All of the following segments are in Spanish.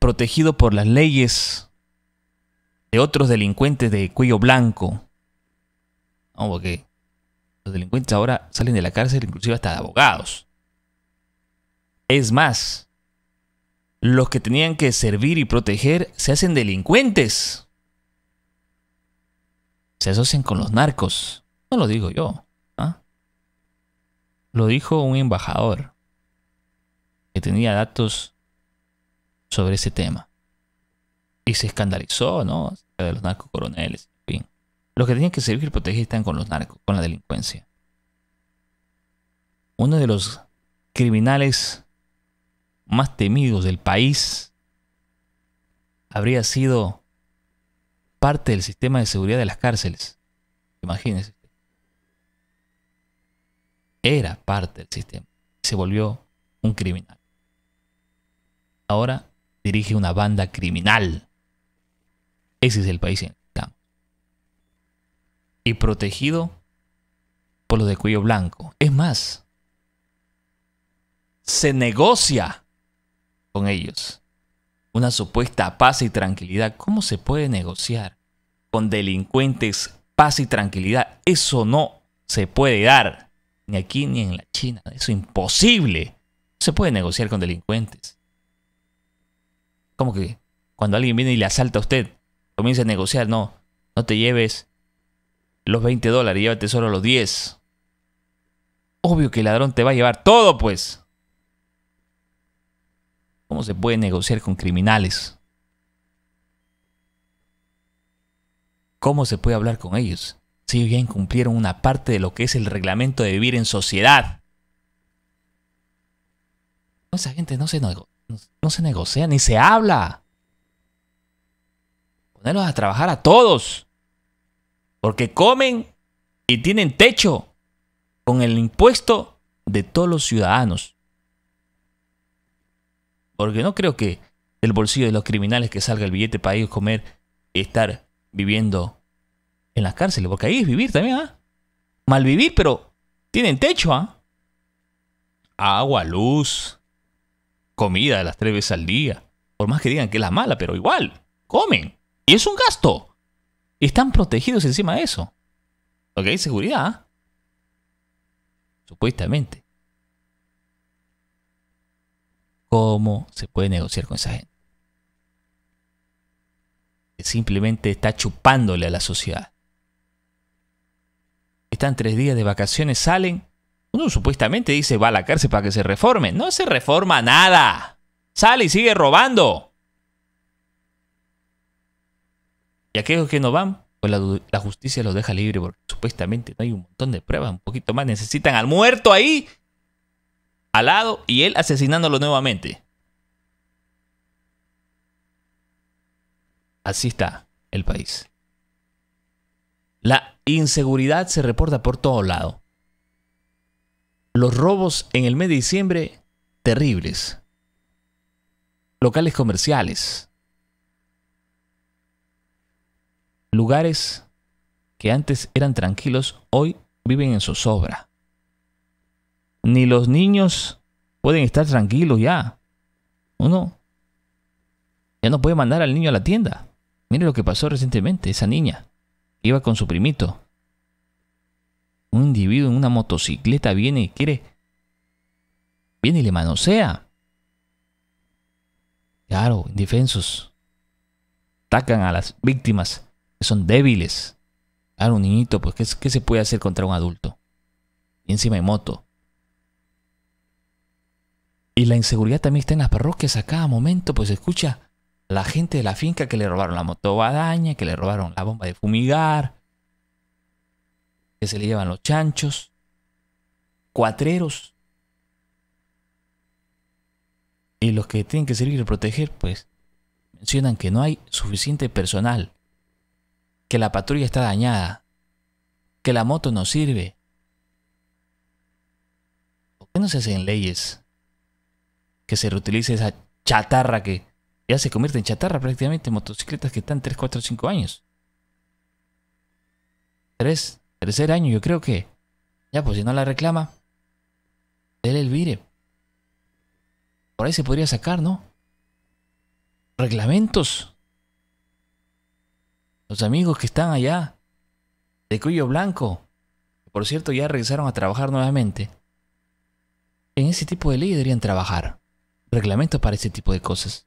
protegido por las leyes de otros delincuentes de cuello blanco. No, porque los delincuentes ahora salen de la cárcel, inclusive hasta de abogados. Es más, los que tenían que servir y proteger se hacen delincuentes. Se asocian con los narcos. No lo digo yo. ¿ah? Lo dijo un embajador que tenía datos sobre ese tema. Y se escandalizó, ¿no? De los narcocoroneles, en fin. Los que tenían que servir y proteger están con los narcos, con la delincuencia. Uno de los criminales más temidos del país habría sido parte del sistema de seguridad de las cárceles. Imagínense. Era parte del sistema. Se volvió un criminal. Ahora dirige una banda criminal. Ese es el país en el que Y protegido por los de cuello blanco. Es más, se negocia con ellos una supuesta paz y tranquilidad. ¿Cómo se puede negociar con delincuentes paz y tranquilidad? Eso no se puede dar, ni aquí ni en la China. Eso es imposible. se puede negociar con delincuentes. ¿Cómo que cuando alguien viene y le asalta a usted, comienza a negociar? No, no te lleves los 20 dólares, llévate solo los 10. Obvio que el ladrón te va a llevar todo, pues. ¿Cómo se puede negociar con criminales? ¿Cómo se puede hablar con ellos? Si ellos ya incumplieron una parte de lo que es el reglamento de vivir en sociedad. Esa gente no se, nego no se negocia ni se habla. Ponerlos a trabajar a todos. Porque comen y tienen techo con el impuesto de todos los ciudadanos. Porque no creo que del bolsillo de los criminales que salga el billete para ellos comer y estar viviendo en las cárceles. Porque ahí es vivir también, ¿ah? Mal vivir, pero tienen techo, ¿ah? Agua, luz, comida las tres veces al día. Por más que digan que es la mala, pero igual, comen. Y es un gasto. Están protegidos encima de eso. Porque hay seguridad. Supuestamente. ¿Cómo se puede negociar con esa gente? Que simplemente está chupándole a la sociedad. Están tres días de vacaciones, salen uno supuestamente dice va a la cárcel para que se reforme. No se reforma nada. Sale y sigue robando. Y aquellos que no van, pues la, justicia los deja libre porque supuestamente no hay un montón de pruebas, un poquito más. Necesitan al muerto ahí, al lado, y él asesinándolo nuevamente. Así está el país. La inseguridad se reporta por todo lado los robos en el mes de diciembre terribles. Locales comerciales. Lugares que antes eran tranquilos, hoy viven en zozobra. Ni los niños pueden estar tranquilos ya. Uno ya no puede mandar al niño a la tienda. Mire lo que pasó recientemente, esa niña. Iba con su primito un individuo en una motocicleta viene y quiere. Viene y le manosea. Claro, indefensos. Atacan a las víctimas que son débiles. Claro, un niñito, pues, ¿qué, se puede hacer contra un adulto? Y encima hay moto. Y la inseguridad también está en las parroquias. A cada momento, pues, escucha la gente de la finca que le robaron la moto que le robaron la bomba de fumigar, que se le llevan los chanchos, cuatreros. Y los que tienen que servir y proteger, pues, mencionan que no hay suficiente personal, que la patrulla está dañada, que la moto no sirve. ¿Por qué no se hacen leyes que se reutilice esa chatarra que ya se convierte en chatarra prácticamente, motocicletas que están 3, 4, 5 años? 3, tercer año, yo creo que. Ya, pues si no la reclama, dele el vire. Por ahí se podría sacar, ¿no? Reglamentos. Los amigos que están allá, de cuello blanco, por cierto ya regresaron a trabajar nuevamente. En ese tipo de ley deberían trabajar. Reglamentos para ese tipo de cosas.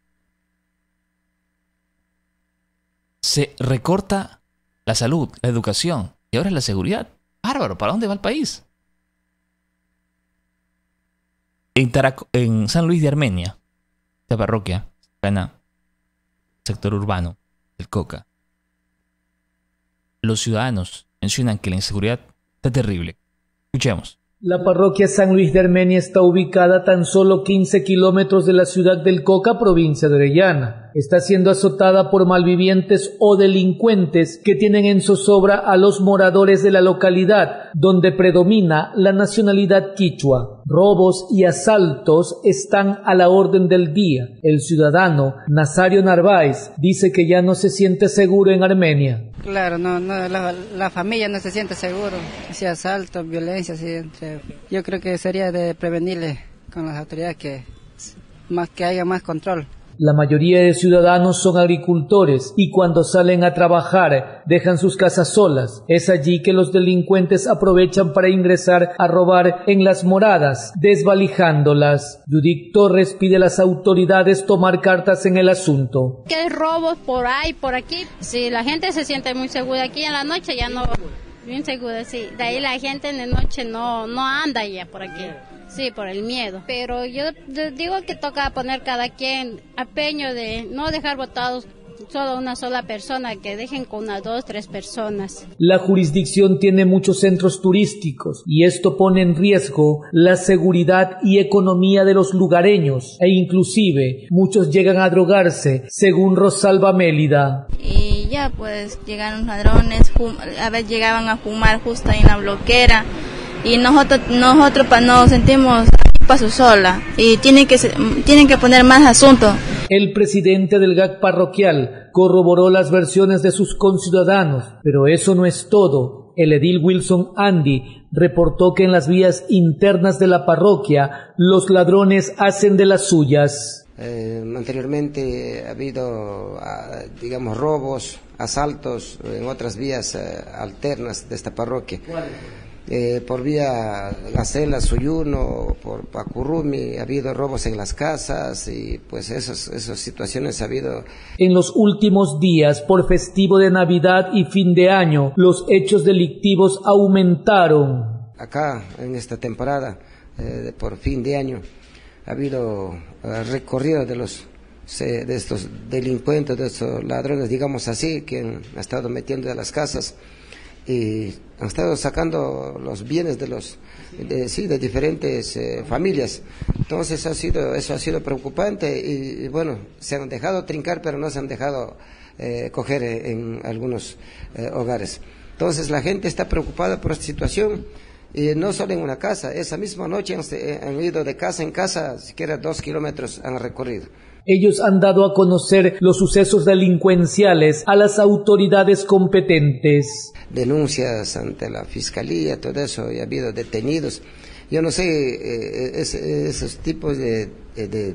Se recorta la salud, la educación, y ahora es la seguridad. Bárbaro, ¿para dónde va el país? En, San Luis de Armenia, esta parroquia, gana sector urbano del Coca. Los ciudadanos mencionan que la inseguridad está terrible. Escuchemos. La parroquia San Luis de Armenia está ubicada tan solo 15 kilómetros de la ciudad del Coca, provincia de Orellana está siendo azotada por malvivientes o delincuentes que tienen en zozobra a los moradores de la localidad donde predomina la nacionalidad quichua. Robos y asaltos están a la orden del día. El ciudadano Nazario Narváez dice que ya no se siente seguro en Armenia. Claro, no, la, familia no se siente seguro. Si asaltos, violencia, si entre, yo creo que sería de prevenirle con las autoridades que más que haya más control. La mayoría de ciudadanos son agricultores y cuando salen a trabajar dejan sus casas solas. Es allí que los delincuentes aprovechan para ingresar a robar en las moradas, desvalijándolas. Judith Torres pide a las autoridades tomar cartas en el asunto. ¿Qué robos por ahí, por aquí. Si la gente se siente muy segura aquí en la noche, ya no. Bien segura, sí. De ahí la gente en la noche no, no anda ya por aquí. Sí, por el miedo. Pero yo digo que toca poner cada quien apeño de no dejar votados solo una sola persona, que dejen con unas dos, tres personas. La jurisdicción tiene muchos centros turísticos y esto pone en riesgo la seguridad y economía de los lugareños e inclusive muchos llegan a drogarse, según Rosalba Mélida. Y ya pues llegaron ladrones, a veces llegaban a fumar justo ahí en la bloquera y nosotros nosotros nos sentimos paso sola y tienen que tienen que poner más asunto. El presidente del GAC parroquial corroboró las versiones de sus conciudadanos, pero eso no es todo. El edil Wilson Andy reportó que en las vías internas de la parroquia los ladrones hacen de las suyas. Eh, anteriormente ha habido, ah, digamos, robos, asaltos en otras vías eh, alternas de esta parroquia. Eh, por vía Gacela, Suyuno, por Pacurrumi, ha habido robos en las casas y pues esas, situaciones ha habido. En los últimos días, por festivo de Navidad y fin de año, los hechos delictivos aumentaron. Acá, en esta temporada, eh, por fin de año, ha habido recorridos eh, recorrido de de estos delincuentes, de estos ladrones, digamos así, que han estado metiendo de las casas y han estado sacando los bienes de los de, diferentes eh, familias entonces eso ha sido eso ha sido preocupante y, bueno se han dejado trincar pero no se han dejado eh, coger eh, en algunos hogares entonces la gente está preocupada por esta situación y no solo en una casa, esa misma noche eh, han, ido de casa en casa, siquiera dos kilómetros han recorrido. Ellos han dado a conocer los sucesos delincuenciales a las autoridades competentes. Denuncias ante la fiscalía, todo eso, y ha habido detenidos. Yo no sé, eh, esos tipos de,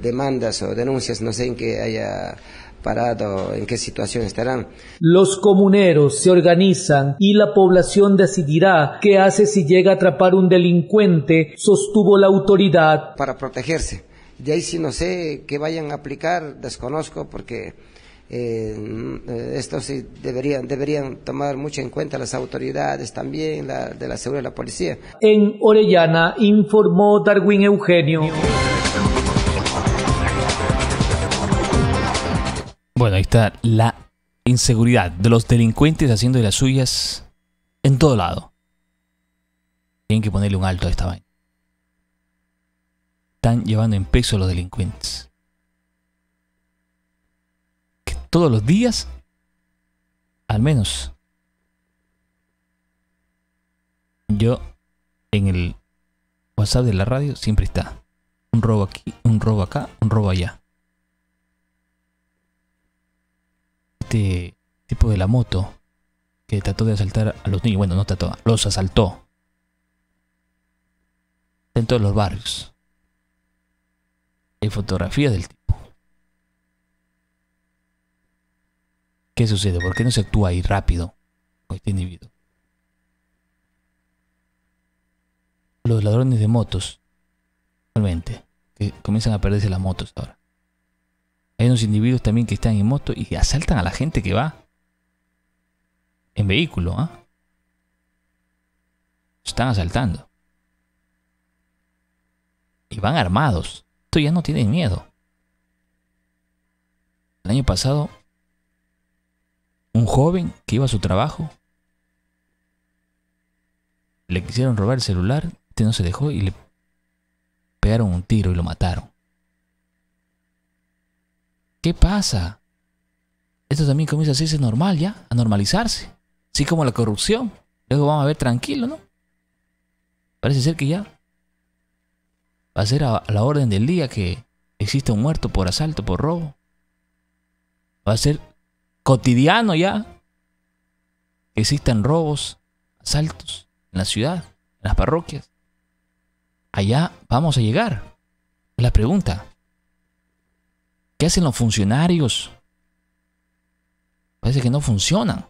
demandas o denuncias, no sé en qué haya parado, en qué situación estarán. Los comuneros se organizan y la población decidirá qué hace si llega a atrapar un delincuente, sostuvo la autoridad. Para protegerse. De ahí sí no sé qué vayan a aplicar, desconozco porque eh, mm, eh, esto sí deberían, deberían tomar mucho en cuenta las autoridades también, de la seguridad de la policía. En Orellana informó Darwin Eugenio. Bueno, ahí está la inseguridad de los delincuentes haciendo de las suyas en todo lado. Tienen que ponerle un alto a esta vaina. Están llevando en peso a los delincuentes todos los días, al menos yo en el WhatsApp de la radio siempre está. Un robo aquí, un robo acá, un robo allá. Este tipo de la moto que trató de asaltar a los niños, bueno, no trató, los asaltó. En todos los barrios. Hay fotografías del tipo. ¿Qué sucede? ¿Por qué no se actúa ahí rápido con este individuo? Los ladrones de motos, realmente, que comienzan a perderse las motos ahora. Hay unos individuos también que están en moto y asaltan a la gente que va en vehículo. ¿ah? Están asaltando. Y van armados. Esto ya no tienen miedo. El año pasado un joven que iba a su trabajo. Le quisieron robar el celular, este no se dejó y le pegaron un tiro y lo mataron. ¿Qué pasa? Esto también comienza a hacerse normal ya, a normalizarse. Así como la corrupción. Luego vamos a ver tranquilo, ¿no? Parece ser que ya va a ser a la orden del día que Existe un muerto por asalto, por robo. Va a ser cotidiano ya que existan robos, asaltos en la ciudad, en las parroquias. Allá vamos a llegar. La pregunta, ¿qué hacen los funcionarios? Parece que no funcionan.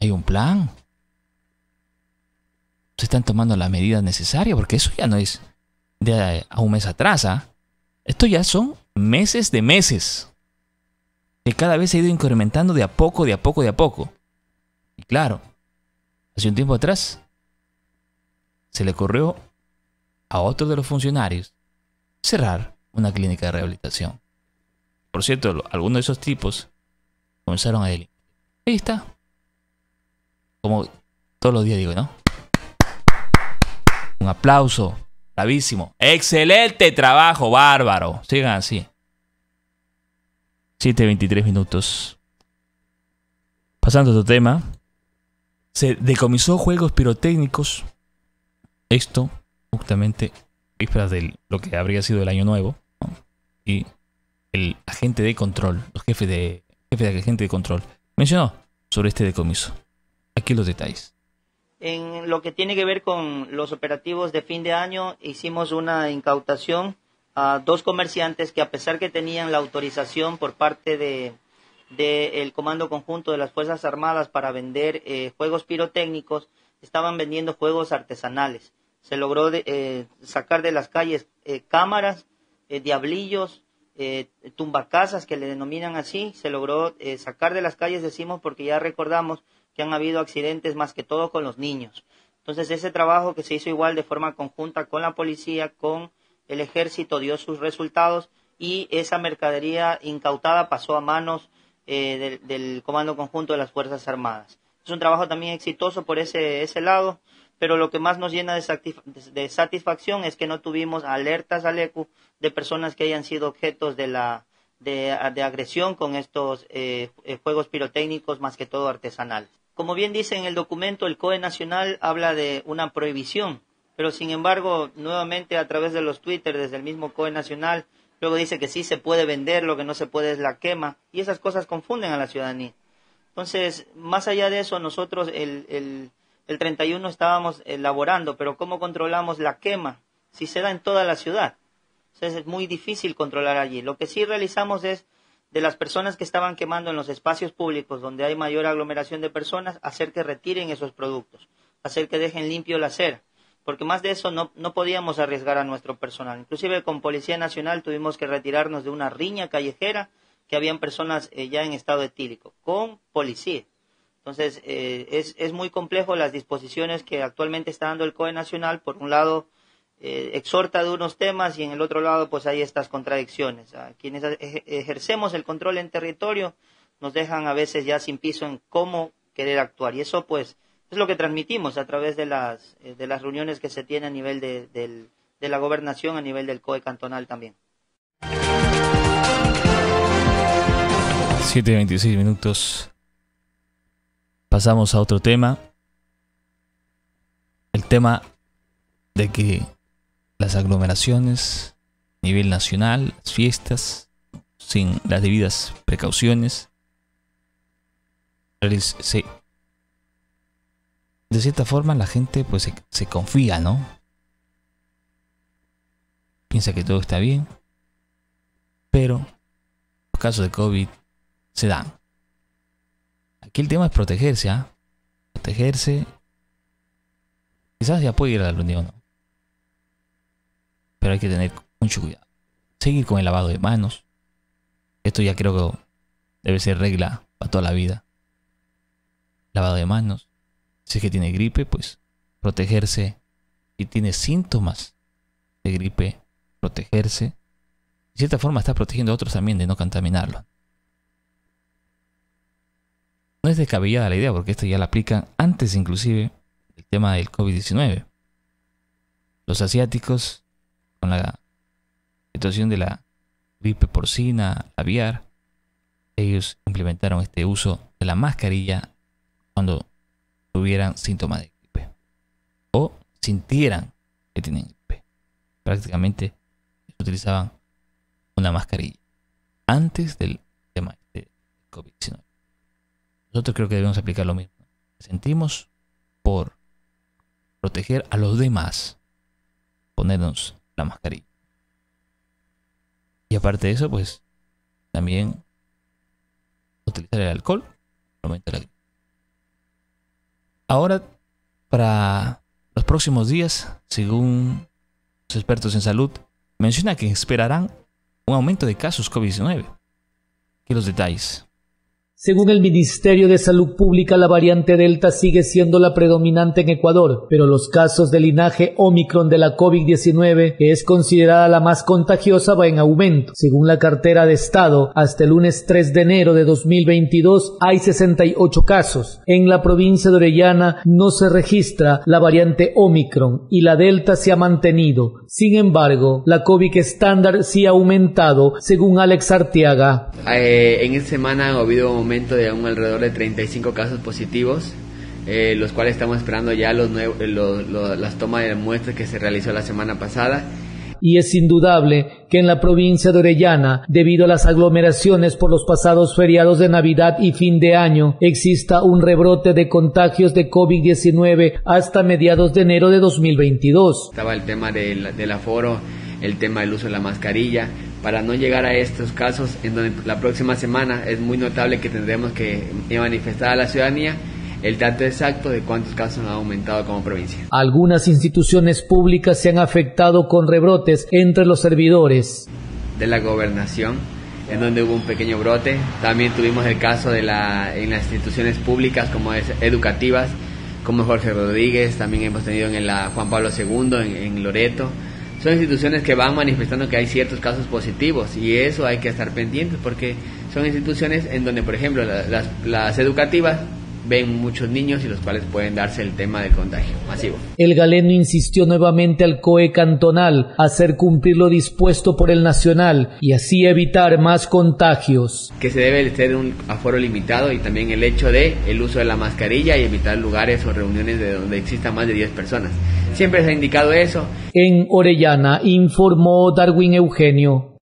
Hay un plan. Se están tomando las medidas necesarias porque eso ya no es de a un mes atrás. ¿ah? Esto ya son meses de meses que cada vez se ha ido incrementando de a poco, de a poco, de a poco. Y claro, hace un tiempo atrás, se le ocurrió a otro de los funcionarios cerrar una clínica de rehabilitación. Por cierto, algunos de esos tipos comenzaron a él Ahí está. Como todos los días digo, ¿no? Un aplauso. Bravísimo. Excelente trabajo, bárbaro. Sigan así. 7.23 minutos. Pasando a otro tema. Se decomisó juegos pirotécnicos. Esto, justamente, vísperas de lo que habría sido el año nuevo. Y el agente de control, los jefes de, jefe de agente de control, mencionó sobre este decomiso. Aquí los detalles. En lo que tiene que ver con los operativos de fin de año, hicimos una incautación dos comerciantes que a pesar que tenían la autorización por parte de del Comando Conjunto de las Fuerzas Armadas para vender eh, juegos pirotécnicos, estaban vendiendo juegos artesanales. Se logró eh, sacar de las calles eh, cámaras, diablillos, tumbacasas que le denominan así, se logró sacar de las calles, decimos, porque ya recordamos que han habido accidentes más que todo con los niños. Entonces ese trabajo que se hizo igual de forma conjunta con la policía, con el ejército dio sus resultados y esa mercadería incautada pasó a manos eh, del, Comando Conjunto de las Fuerzas Armadas. Es un trabajo también exitoso por ese, lado, pero lo que más nos llena de, satisfacción es que no tuvimos alertas al ECU de personas que hayan sido objetos de, la, de, agresión con estos eh, eh, juegos pirotécnicos, más que todo artesanales. Como bien dice en el documento, el COE Nacional habla de una prohibición pero sin embargo, nuevamente a través de los Twitter, desde el mismo COE Nacional, luego dice que sí se puede vender, lo que no se puede es la quema, y esas cosas confunden a la ciudadanía. Entonces, más allá de eso, nosotros el, el, el 31 estábamos elaborando, pero ¿cómo controlamos la quema? Si se da en toda la ciudad. Entonces es muy difícil controlar allí. Lo que sí realizamos es de las personas que estaban quemando en los espacios públicos donde hay mayor aglomeración de personas, hacer que retiren esos productos, hacer que dejen limpio la acera porque más de eso no, no podíamos arriesgar a nuestro personal. Inclusive con Policía Nacional tuvimos que retirarnos de una riña callejera que habían personas eh, ya en estado etílico, con policía. Entonces, eh, es, es, muy complejo las disposiciones que actualmente está dando el COE Nacional. Por un lado, eh, exhorta de unos temas y en el otro lado, pues hay estas contradicciones. A quienes ejercemos el control en territorio nos dejan a veces ya sin piso en cómo querer actuar. Y eso, pues, es lo que transmitimos a través de las, eh, reuniones que se tienen a nivel de, de la gobernación, a nivel del COE cantonal también. 7.26 minutos. Pasamos a otro tema. El tema de que las aglomeraciones a nivel nacional, las fiestas, sin las debidas precauciones, se de cierta forma la gente pues se, confía, ¿no? Piensa que todo está bien, pero los casos de COVID se dan. Aquí el tema es protegerse, ¿ah? Protegerse. Quizás ya puede ir a la reunión, ¿no? Pero hay que tener mucho cuidado. Seguir con el lavado de manos. Esto ya creo que debe ser regla para toda la vida. Lavado de manos. Si es que tiene gripe, pues protegerse. Si tiene síntomas de gripe, protegerse. De cierta forma está protegiendo a otros también de no contaminarlo. No es descabellada la idea porque esto ya la aplican antes inclusive el tema del COVID-19. Los asiáticos, con la situación de la gripe porcina, aviar, ellos implementaron este uso de la mascarilla cuando tuvieran síntomas de gripe o sintieran que tienen gripe. Prácticamente utilizaban una mascarilla antes del tema este de COVID-19. Nosotros creo que debemos aplicar lo mismo. Sentimos por proteger a los demás, ponernos la mascarilla. Y aparte de eso, pues también utilizar el alcohol aumenta la gripe. Ahora, para los próximos días, según los expertos en salud, menciona que esperarán un aumento de casos COVID-19. Aquí los detalles. Según el Ministerio de Salud Pública, la variante Delta sigue siendo la predominante en Ecuador, pero los casos de linaje Omicron de la COVID-19, que es considerada la más contagiosa, va en aumento. Según la cartera de Estado, hasta el lunes 3 de enero de 2022 hay 68 casos. En la provincia de Orellana no se registra la variante Omicron y la Delta se ha mantenido. Sin embargo, la COVID estándar sí ha aumentado, según Alex Arteaga. Eh, en esta semana ha habido de un alrededor de 35 casos positivos, eh, los cuales estamos esperando ya las tomas de muestras que se realizó la semana pasada y es indudable que en la provincia de Orellana, debido a las aglomeraciones por los pasados feriados de Navidad y fin de año, exista un rebrote de contagios de COVID-19 hasta mediados de enero de 2022. Estaba el tema del, del aforo, el tema del uso de la mascarilla, para no llegar a estos casos en donde la próxima semana es muy notable que tendremos que manifestar a la ciudadanía el dato exacto de cuántos casos han aumentado como provincia. Algunas instituciones públicas se han afectado con rebrotes entre los servidores. De la gobernación, en donde hubo un pequeño brote. También tuvimos el caso de la, en las instituciones públicas como educativas, como Jorge Rodríguez, también hemos tenido en la Juan Pablo II, en Loreto son instituciones que van manifestando que hay ciertos casos positivos y eso hay que estar pendientes porque son instituciones en donde, por ejemplo, las, educativas ven muchos niños y los cuales pueden darse el tema del contagio masivo. El galeno insistió nuevamente al COE cantonal hacer cumplir lo dispuesto por el nacional y así evitar más contagios. Que se debe ser un aforo limitado y también el hecho de el uso de la mascarilla y evitar lugares o reuniones de donde exista más de 10 personas. Siempre se ha indicado eso. En Orellana informó Darwin Eugenio.